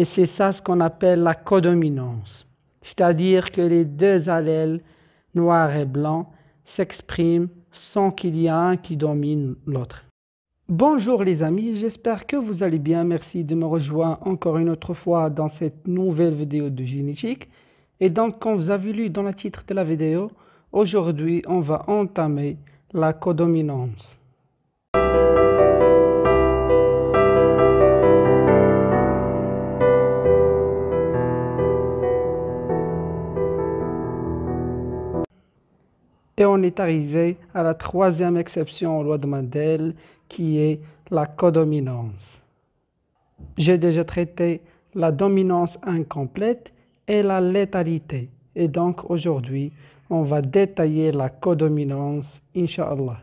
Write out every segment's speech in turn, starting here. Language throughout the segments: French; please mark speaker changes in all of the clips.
Speaker 1: Et c'est ça ce qu'on appelle la codominance, c'est-à-dire que les deux allèles, noir et blanc, s'expriment sans qu'il y ait un qui domine l'autre. Bonjour les amis, j'espère que vous allez bien. Merci de me rejoindre encore une autre fois dans cette nouvelle vidéo de génétique. Et donc, comme vous avez lu dans le titre de la vidéo, aujourd'hui, on va entamer la codominance. Et on est arrivé à la troisième exception aux lois de Mandel, qui est la codominance. J'ai déjà traité la dominance incomplète et la létalité. Et donc aujourd'hui, on va détailler la codominance, inshallah.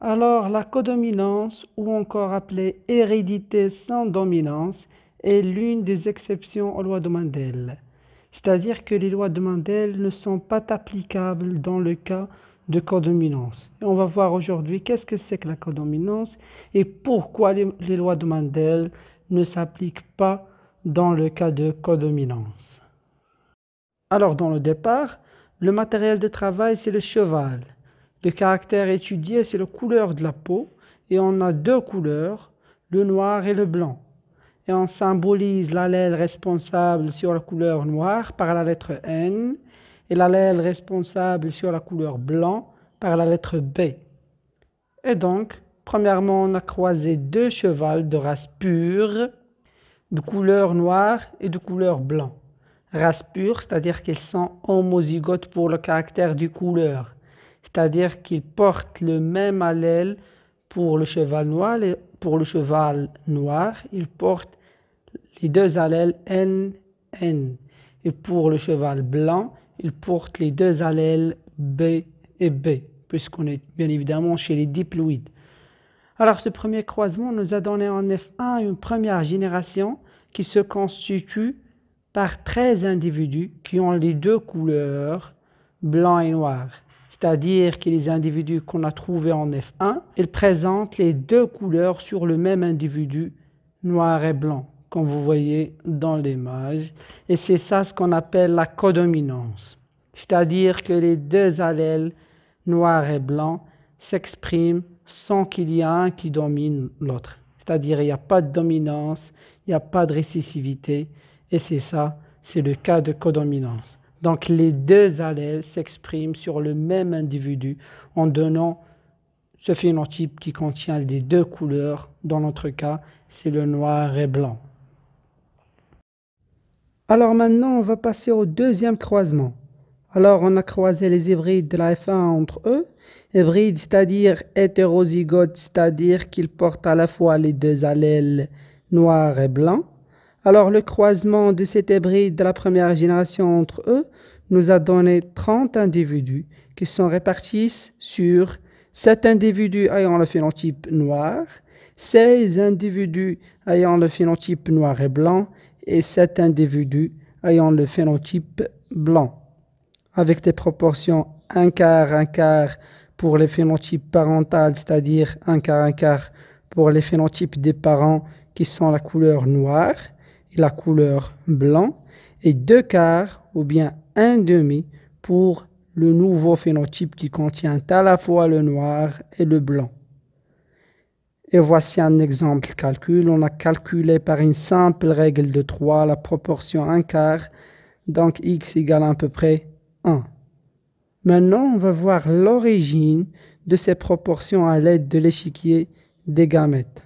Speaker 1: Alors la codominance, ou encore appelée hérédité sans dominance, est l'une des exceptions aux lois de Mandel c'est-à-dire que les lois de Mandel ne sont pas applicables dans le cas de codominance. Et on va voir aujourd'hui qu'est-ce que c'est que la codominance et pourquoi les, lois de Mandel ne s'appliquent pas dans le cas de codominance. Alors dans le départ, le matériel de travail c'est le cheval. Le caractère étudié c'est la couleur de la peau et on a deux couleurs, le noir et le blanc symbolise l'allèle responsable sur la couleur noire par la lettre N et l'allèle responsable sur la couleur blanc par la lettre B. Et donc, premièrement, on a croisé deux chevals de race pure, de couleur noire et de couleur blanc. Race pure, c'est-à-dire qu'ils sont homozygotes pour le caractère du couleur, c'est-à-dire qu'ils portent le même allèle pour le cheval noir et pour le cheval noir, ils portent les deux allèles N, N. Et pour le cheval blanc, il porte les deux allèles B et B, puisqu'on est bien évidemment chez les diploïdes. Alors ce premier croisement nous a donné en F1 une première génération qui se constitue par 13 individus qui ont les deux couleurs, blanc et noir. C'est-à-dire que les individus qu'on a trouvés en F1, ils présentent les deux couleurs sur le même individu, noir et blanc comme vous voyez dans l'image. Et c'est ça ce qu'on appelle la codominance, c'est-à-dire que les deux allèles, noir et blanc, s'expriment sans qu'il y ait un qui domine l'autre. C'est-à-dire il n'y a pas de dominance, il n'y a pas de récessivité, et c'est ça, c'est le cas de codominance. Donc les deux allèles s'expriment sur le même individu en donnant ce phénotype qui contient les deux couleurs, dans notre cas, c'est le noir et blanc. Alors maintenant, on va passer au deuxième croisement. Alors, on a croisé les hybrides de la F1 entre eux. Hybrides, c'est-à-dire hétérozygotes, c'est-à-dire qu'ils portent à la fois les deux allèles noir et blanc. Alors, le croisement de cet hybride de la première génération entre eux nous a donné 30 individus qui sont répartis sur 7 individus ayant le phénotype noir, 16 individus ayant le phénotype noir et blanc et cet individu ayant le phénotype blanc, avec des proportions un quart, un quart pour les phénotypes parental, c'est-à-dire un quart, un quart pour les phénotypes des parents qui sont la couleur noire et la couleur blanc, et deux quarts ou bien un demi pour le nouveau phénotype qui contient à la fois le noir et le blanc. Et voici un exemple de calcul. On a calculé par une simple règle de 3 la proportion 1 quart, donc x égale à peu près 1. Maintenant, on va voir l'origine de ces proportions à l'aide de l'échiquier des gamètes.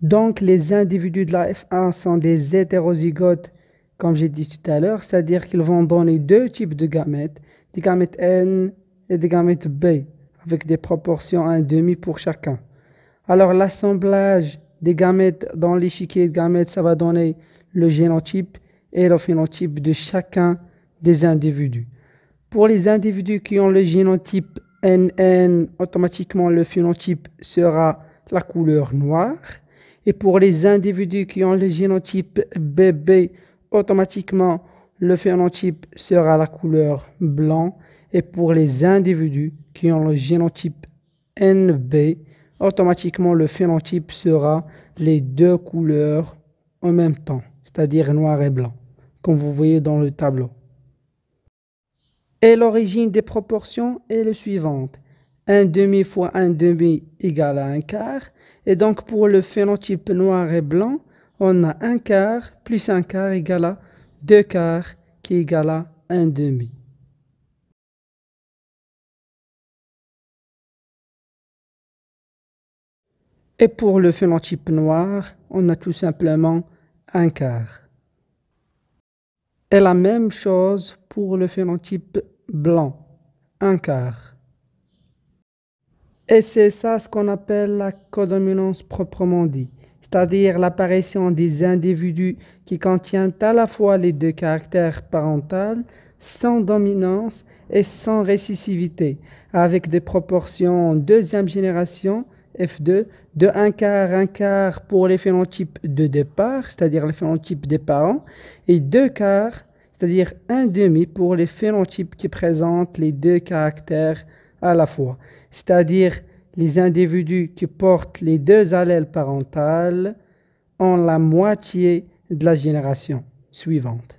Speaker 1: Donc, les individus de la F1 sont des hétérozygotes, comme j'ai dit tout à l'heure, c'est-à-dire qu'ils vont donner deux types de gamètes, des gamètes N et des gamètes B, avec des proportions 1/ 1,5 pour chacun. Alors l'assemblage des gamètes dans l'échiquier de gamètes, ça va donner le génotype et le phénotype de chacun des individus. Pour les individus qui ont le génotype NN, automatiquement le phénotype sera la couleur noire. Et pour les individus qui ont le génotype BB, automatiquement le phénotype sera la couleur blanc. Et pour les individus qui ont le génotype NB, automatiquement le phénotype sera les deux couleurs en même temps, c'est-à-dire noir et blanc, comme vous voyez dans le tableau. Et l'origine des proportions est la suivante. 1 demi fois 1 demi égale à un quart. Et donc pour le phénotype noir et blanc, on a 1 quart plus 1 quart égale à 2 quarts qui égale à 1 demi. Et pour le phénotype noir, on a tout simplement un quart. Et la même chose pour le phénotype blanc, un quart. Et c'est ça ce qu'on appelle la codominance proprement dit, c'est-à-dire l'apparition des individus qui contiennent à la fois les deux caractères parentaux sans dominance et sans récessivité, avec des proportions en deuxième génération F2 de 1 quart, 1 quart pour les phénotypes de départ, c'est-à-dire les phénotypes des parents, et 2 quarts, c'est-à-dire un demi pour les phénotypes qui présentent les deux caractères à la fois, c'est-à-dire les individus qui portent les deux allèles parentales en la moitié de la génération suivante.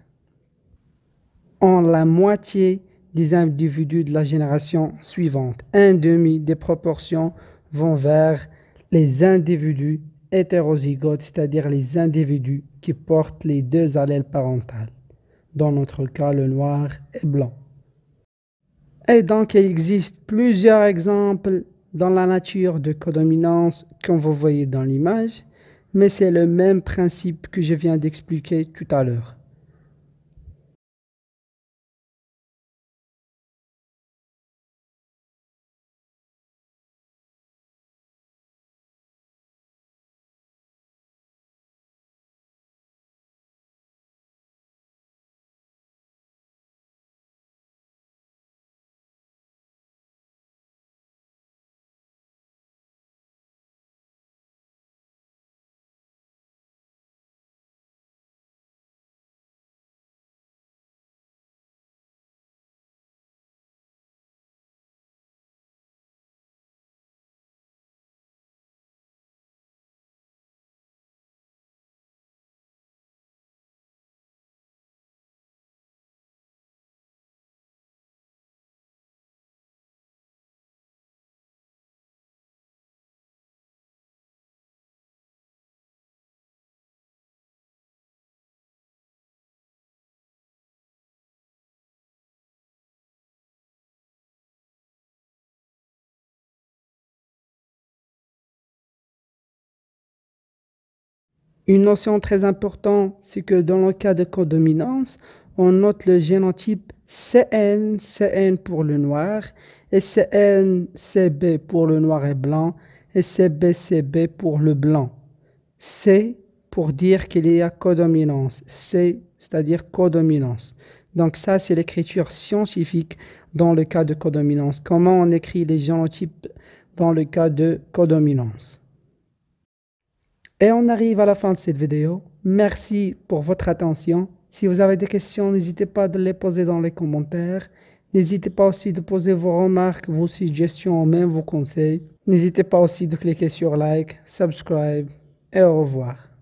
Speaker 1: En la moitié des individus de la génération suivante, un demi des proportions vont vers les individus hétérozygotes, c'est-à-dire les individus qui portent les deux allèles parentales, dans notre cas le noir et blanc. Et donc il existe plusieurs exemples dans la nature de codominance comme vous voyez dans l'image, mais c'est le même principe que je viens d'expliquer tout à l'heure. Une notion très importante, c'est que dans le cas de codominance, on note le génotype CN, CN pour le noir, et CN, CB pour le noir et blanc, et CB, CB pour le blanc. C pour dire qu'il y a codominance. C, c'est-à-dire codominance. Donc ça, c'est l'écriture scientifique dans le cas de codominance. Comment on écrit les génotypes dans le cas de codominance et on arrive à la fin de cette vidéo. Merci pour votre attention. Si vous avez des questions, n'hésitez pas de les poser dans les commentaires. N'hésitez pas aussi de poser vos remarques, vos suggestions, ou même vos conseils. N'hésitez pas aussi de cliquer sur like, subscribe et au revoir.